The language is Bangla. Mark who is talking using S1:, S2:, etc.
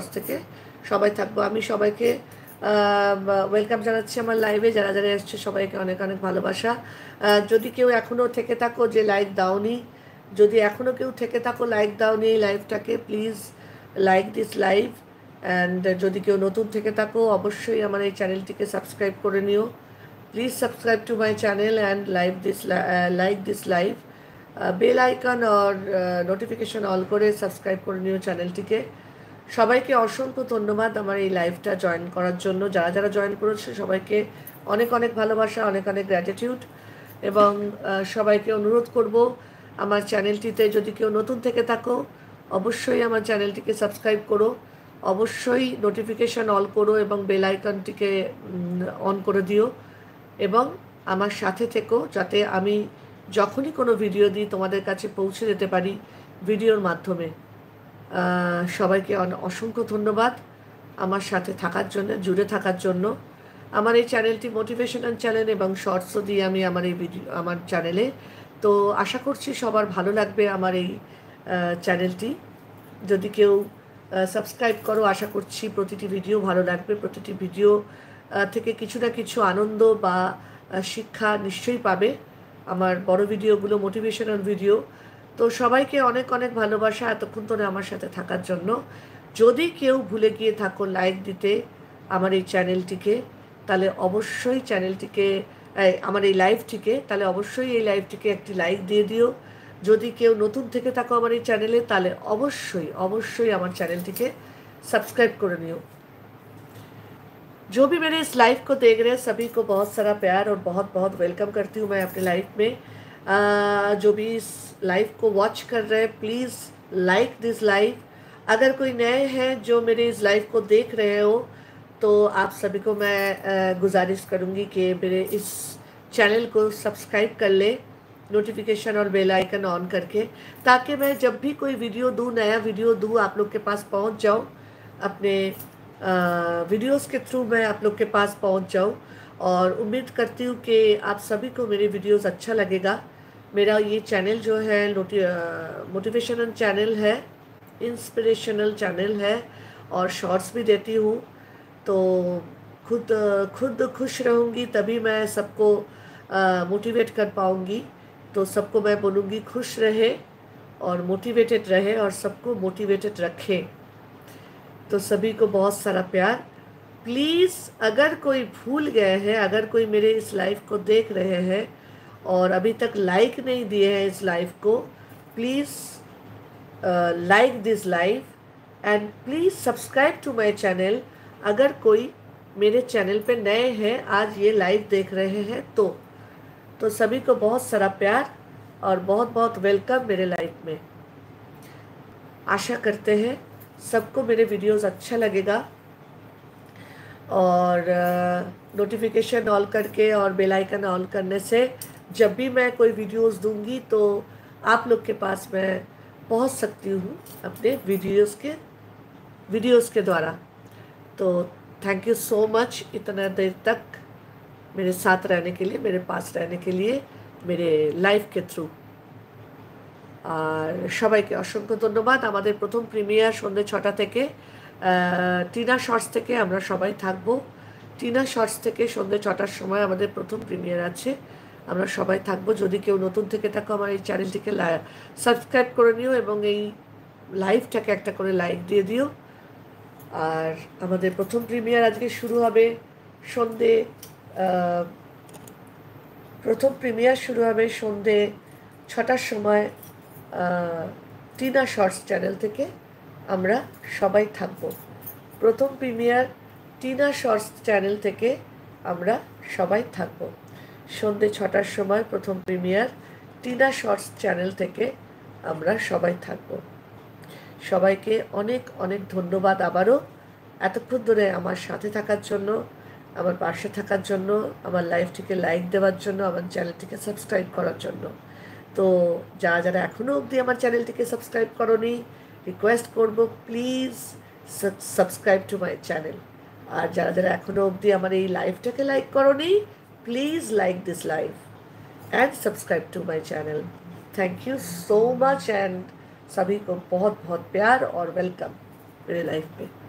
S1: কাছ থেকে সবাই থাকবো আমি সবাইকে ওয়েলকাম জানাচ্ছি আমার লাইভে যারা যারা এসছে সবাইকে অনেক অনেক ভালোবাসা যদি কেউ এখনও থেকে থাকো যে লাইক দাওনি যদি এখনও কেউ থেকে থাকো লাইক দাওনি এই লাইভটাকে please like this live and যদি কেউ নতুন থেকে থাকো অবশ্যই আমার এই চ্যানেলটিকে সাবস্ক্রাইব করে নিও please subscribe to my channel and live this like this live bell icon or notification all করে সাবস্ক্রাইব করে নিও চ্যানেলটিকে সবাইকে অসংখ্য ধন্যবাদ আমার এই লাইভটা জয়েন করার জন্য যারা যারা জয়েন করেছে সবাইকে অনেক অনেক ভালোবাসা অনেক অনেক গ্র্যাটিটিউড এবং সবাইকে অনুরোধ করব আমার চ্যানেলটিতে যদি কেউ নতুন থেকে থাকো অবশ্যই আমার চ্যানেলটিকে সাবস্ক্রাইব করো অবশ্যই নোটিফিকেশান অল করো এবং বেল আইকনটিকে অন করে দিও এবং আমার সাথে থেকো যাতে আমি যখনই কোনো ভিডিও দিই তোমাদের কাছে পৌঁছে যেতে পারি ভিডিওর মাধ্যমে সবাইকে অসংখ্য ধন্যবাদ আমার সাথে থাকার জন্য জুড়ে থাকার জন্য আমার এই চ্যানেলটি মোটিভেশনাল চ্যানেল এবং শর্টসও দিয়ে আমি আমার এই ভিডিও আমার চ্যানেলে তো আশা করছি সবার ভালো লাগবে আমার এই চ্যানেলটি যদি কেউ সাবস্ক্রাইব করো আশা করছি প্রতিটি ভিডিও ভালো লাগবে প্রতিটি ভিডিও থেকে কিছু না কিছু আনন্দ বা শিক্ষা নিশ্চয়ই পাবে আমার বড় ভিডিওগুলো মোটিভেশনাল ভিডিও তো সবাইকে অনেক অনেক ভালোবাসা এতক্ষণ ধরে আমার সাথে থাকার জন্য যদি কেউ ভুলে গিয়ে থাকো লাইক দিতে আমার এই চ্যানেলটিকে তাহলে অবশ্যই চ্যানেলটিকে আমার এই লাইভটিকে তাহলে অবশ্যই এই লাইভটিকে একটি লাইক দিয়ে দিও যদি কেউ নতুন থেকে থাকো আমার এই চ্যানেলে তাহলে অবশ্যই অবশ্যই আমার চ্যানেলটিকে সাবস্ক্রাইব করে নিও जो भी मेरे इस लाइव को देख रहे हैं सभी को बहुत सारा प्यार और बहुत बहुत वेलकम करती हूँ मैं अपने लाइफ में जो भी इस लाइव को वॉच कर रहे हैं प्लीज़ लाइक दिस लाइव अगर कोई नए हैं जो मेरे इस लाइव को देख रहे हो तो आप सभी को मैं गुजारिश करूँगी कि मेरे इस चैनल को सब्सक्राइब कर ले नोटिफिकेशन और बेल आइकन ऑन करके ताकि मैं जब भी कोई वीडियो दूँ नया वीडियो दूँ आप लोग के पास पहुँच जाऊँ अपने वीडियोस के थ्रू मैं आप लोग के पास पहुँच जाऊँ और उम्मीद करती हूँ कि आप सभी को मेरे वीडियोस अच्छा लगेगा मेरा ये चैनल जो है मोटिवेशनल चैनल है इंस्पिरेशनल चैनल है और शॉर्ट्स भी देती हूँ तो खुद खुद खुश रहूँगी तभी मैं सबको मोटिवेट कर पाऊँगी तो सबको मैं बोलूँगी खुश रहे और मोटिवेटेड रहे और सबको मोटिवेटेड रखें तो सभी को बहुत सारा प्यार प्लीज़ अगर कोई भूल गए हैं अगर कोई मेरे इस लाइफ को देख रहे हैं और अभी तक लाइक नहीं दिए हैं इस लाइव को please like this live and please subscribe to my channel अगर कोई मेरे चैनल पे नए हैं आज ये लाइव देख रहे हैं तो तो सभी को बहुत सारा प्यार और बहुत बहुत वेलकम मेरे लाइफ में आशा करते हैं सबको मेरे वीडियोस अच्छा लगेगा और नोटिफिकेशन uh, ऑल करके और बेल आइकन ऑल करने से जब भी मैं कोई वीडियोस दूंगी तो आप लोग के पास मैं पहुंच सकती हूँ अपने वीडियोस के वीडियोस के द्वारा तो थैंक यू सो मच इतना देर तक मेरे साथ रहने के लिए मेरे पास रहने के लिए मेरे লাইভ के থ্রু আর সবাইকে অসংখ্য ধন্যবাদ আমাদের প্রথম প্রিমিয়ার সন্ধে ছটা থেকে টিনা শর্টস থেকে আমরা সবাই থাকব টিনা শর্টস থেকে সন্ধে ছটার সময় আমাদের প্রথম প্রিমিয়ার আছে আমরা সবাই থাকবো যদি কেউ নতুন থেকে থাকো আমার এই চ্যানেলটিকে সাবস্ক্রাইব করে নিও এবং এই লাইভটাকে একটা করে লাইক দিয়ে দিও আর আমাদের প্রথম প্রিমিয়ার আজকে শুরু হবে সন্ধে প্রথম প্রিমিয়ার শুরু হবে সন্ধে ছটার সময় টিনা শর্টস চ্যানেল থেকে আমরা সবাই থাকব প্রথম প্রিমিয়ার টিনা শর্টস চ্যানেল থেকে আমরা সবাই থাকবো সন্ধ্যে ছটার সময় প্রথম প্রিমিয়ার টিনা শর্টস চ্যানেল থেকে আমরা সবাই থাকব সবাইকে অনেক অনেক ধন্যবাদ আবারও এতক্ষণ ধরে আমার সাথে থাকার জন্য আমার পাশে থাকার জন্য আমার লাইফটিকে লাইক দেওয়ার জন্য আমার চ্যানেলটিকে সাবস্ক্রাইব করার জন্য তো যারা যারা এখনও অবধি আমার চ্যানেলটিকে সাবস্ক্রাইব করনি রিকোয়েস্ট করব please subscribe to my channel আর যারা যারা এখনও অবধি আমার এই লাইভটাকে লাইক করনি Please like this live and subscribe to my channel. Thank you so much and सभी को बहुत बहुत प्यार और वेलकम मेरे लाइफ में